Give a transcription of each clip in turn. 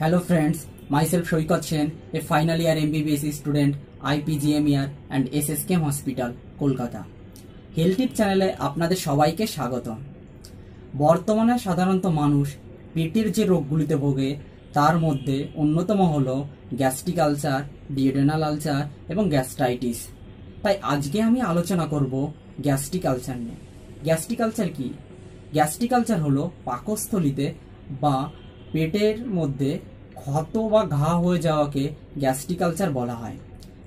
hello friends Hello Saikat Sen Shoikat final year final student IPGM E R and S S K M hospital Kolkata health চ্যানেলে আপনাদের সবাইকে স্বাগত বর্তমানে সাধারণত মানুষ পেটের যে রোগগুলিতে ভোগে তার মধ্যে অন্যতম হল গ্যাস্ট্রিক আলসার ডিওডেনাল আলসার এবং গ্যাস্ট্রাইটিস তাই আজকে আমি আলোচনা করব গ্যাস্ট্রিক আলসার নিয়ে গ্যাস্ট্রিক আলসার কি গ্যাস্ট্রিক আলসার হলো পাকস্থলিতে বা পেটের মধ্যে ক্ষত বা ঘা হয়ে যাওয়াকে গ্যাস্ট্রিকালচার বলা হয়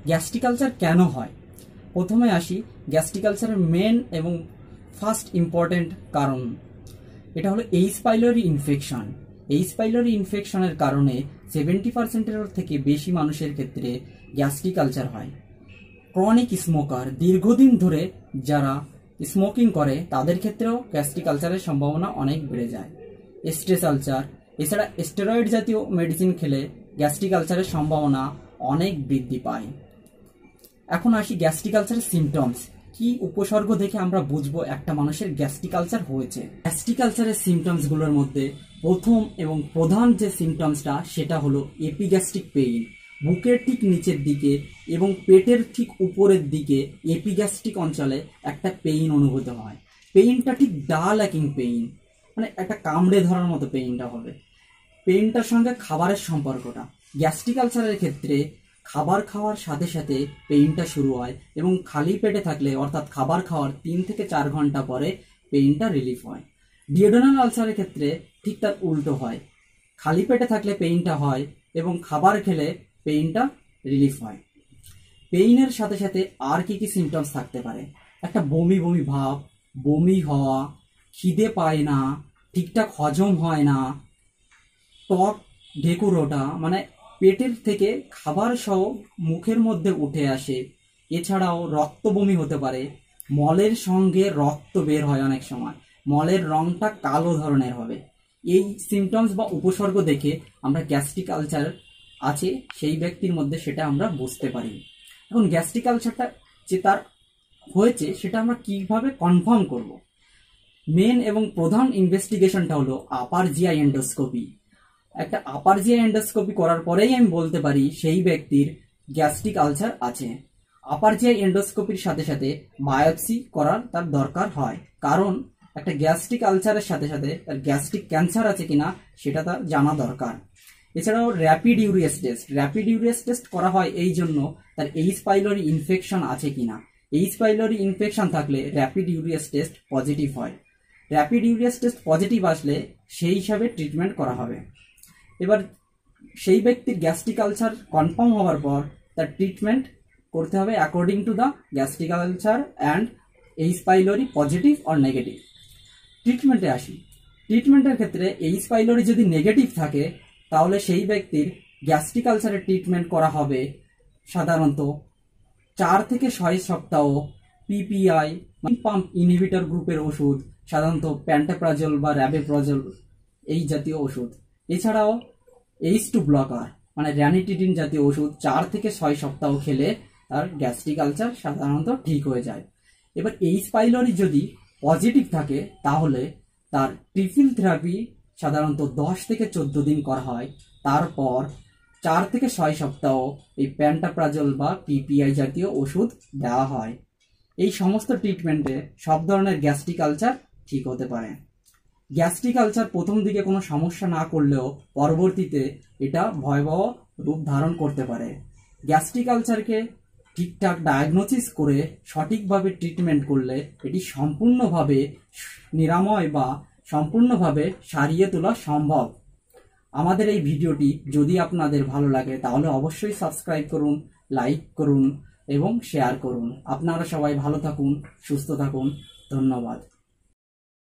গ্যাস্ট্রিকালচার কেন হয় প্রথমে আসি গ্যাস্ট্রিকালচারের মেন এবং ফার্স্ট ইম্পর্ট্যান্ট কারণ এটা হলো H pylori infection H pylori ইনফেকশনের কারণে সেভেন্টি পার্সেন্টের থেকে বেশি মানুষের ক্ষেত্রে গ্যাস্ট্রিকালচার হয় ক্রনিক স্মোকার দীর্ঘদিন ধরে যারা স্মোকিং করে তাদের ক্ষেত্রেও গ্যাস্ট্রিকালচারের সম্ভাবনা অনেক বেড়ে যায় স্ট্রেস আলচার এছাড়া স্টেরয়েড জাতীয় মেডিসিন খেলে গ্যাস্ট্রিক আলসারের সম্ভাবনা অনেক বৃদ্ধি পায় এখন আসি গ্যাস্ট্রিক আলসারের সিমটমস কি উপসর্গ দেখে আমরা বুঝবো একটা মানুষের গ্যাস্ট্রিক আলসার হয়েছে গ্যাস্ট্রিক আলসারের সিমটমসগুলোর মধ্যে প্রথম এবং প্রধান যে সিমটমসটা সেটা হলো এপিগ্যাস্ট্রিক পেইন বুকের ঠিক নিচের দিকে এবং পেটের ঠিক উপরের দিকে এপিগ্যাস্ট্রিক অঞ্চলে একটা পেইন অনুভূত হয় পেইনটা ঠিক ডা ল্যাকিং পেইন মানে একটা কামড়ে ধরার মতো পেইনটা হবে পেইনটার সঙ্গে খাবারের সম্পর্কটা গ্যাস্ট্রিক আলসারের ক্ষেত্রে খাবার খাওয়ার সাথে সাথে পেইনটা শুরু হয় এবং খালি পেটে থাকলে অর্থাৎ খাবার খাওয়ার তিন থেকে চার ঘন্টা পরে পেইনটা রিলিফ হয় ডিওডোনাল আলসারের ক্ষেত্রে ঠিক তার উল্টো হয় খালি পেটে থাকলে পেইনটা হয় এবং খাবার খেলে পেইনটা রিলিফ হয় পেইনের সাথে সাথে আর কি কি সিমটমস থাকতে পারে একটা বমি বমি ভাব বমি হওয়া খিদে পায় না ঠিকঠাক হজম হয় না টক ঢেকুর ওঠা মানে পেটের থেকে খাবার সহ মুখের মধ্যে উঠে আসে এছাড়াও রক্ত বমি হতে পারে মলের সঙ্গে রক্ত বের হয় অনেক সময় মলের রংটা কালো ধরনের হবে এই সিমটমস বা উপসর্গ দেখে আমরা গ্যাস্ট্রিক আলচার আছে সেই ব্যক্তির মধ্যে সেটা আমরা বুঝতে পারি এখন গ্যাস্ট্রিক আলচারটা যে তার হয়েছে সেটা আমরা কিভাবে কনফার্ম করবো মেন এবং প্রধান ইনভেস্টিগেশনটা হলো আপার জিআই এন্ডোস্কোপি একটা আপার জিআই এন্ডোস্কোপি করার পরেই আমি বলতে পারি সেই ব্যক্তির গ্যাস্ট্রিক আলসার আছে আপার জিআই এন্ডোস্কোপির সাথে সাথে বায়োপসি করার তার দরকার হয় কারণ একটা গ্যাস্ট্রিক আলসারের সাথে সাথে তার গ্যাস্ট্রিক ক্যান্সার আছে কিনা সেটা তার জানা দরকার এছাড়াও rapid urease test rapid urease test করা হয় এই জন্য তার এইচ পাইলরি ইনফেকশন আছে কিনা এইচ পাইলরি ইনফেকশন থাকলে র্যাপিড ইউরিয়াস টেস্ট পজিটিভ হয় র্যাপিড ইউরিয়াস টেস্ট পজিটিভ আসলে সেই হিসাবে ট্রিটমেন্ট করা হবে এবার সেই ব্যক্তির গ্যাস্ট্রিক আলসার কনফার্ম হওয়ার পর তার ট্রিটমেন্ট করতে হবে according to the gastric ulcer and এই স্পাইলরি পজিটিভ অর নেগেটিভ ট্রিটমেন্টে আসি ট্রিটমেন্টের ক্ষেত্রে এইচ স্পাইলরি যদি নেগেটিভ থাকে তাহলে সেই ব্যক্তির গ্যাস্ট্রিক আলসারের ট্রিটমেন্ট করা হবে সাধারণত চার থেকে ছয় সপ্তাহ পিপিআই পাম্প ইনহিবিটর গ্রুপের ওষুধ সাধারণত প্যান্টাপ্রাজল বা র্যাবেপ্রাজল এই জাতীয় ওষুধ এছাড়াও এইচ টু ব্লকার মানে র্যানিটিডিন জাতীয় ওষুধ চার থেকে ছয় সপ্তাহ খেলে তার গ্যাস্ট্রিক আলচার সাধারণত ঠিক হয়ে যায় এবার এইচ পাইলরি যদি পজিটিভ থাকে তাহলে তার ট্রিফিল থেরাপি সাধারণত দশ থেকে চোদ্দ দিন করা হয় তারপর চার থেকে ছয় সপ্তাহ এই প্যান্টাপ্রাজল বা পিপিআই জাতীয় ওষুধ দেওয়া হয় এই সমস্ত ট্রিটমেন্টে সব ধরনের গ্যাস্ট্রিক আলচার ঠিক হতে পারে গ্যাস্ট্রিক আলসার প্রথম দিকে কোনো সমস্যা না করলেও পরবর্তীতে এটা ভয়াবহ রূপ ধারণ করতে পারে গ্যাস্ট্রিক আলসারকে ঠিকঠাক ডায়াগনোসিস করে সঠিকভাবে ট্রিটমেন্ট করলে এটি সম্পূর্ণভাবে নিরাময় বা সম্পূর্ণভাবে সারিয়ে তোলা সম্ভব আমাদের এই ভিডিওটি যদি আপনাদের ভালো লাগে তাহলে অবশ্যই সাবস্ক্রাইব করুন লাইক করুন এবং শেয়ার করুন আপনারা সবাই ভালো থাকুন সুস্থ থাকুন ধন্যবাদ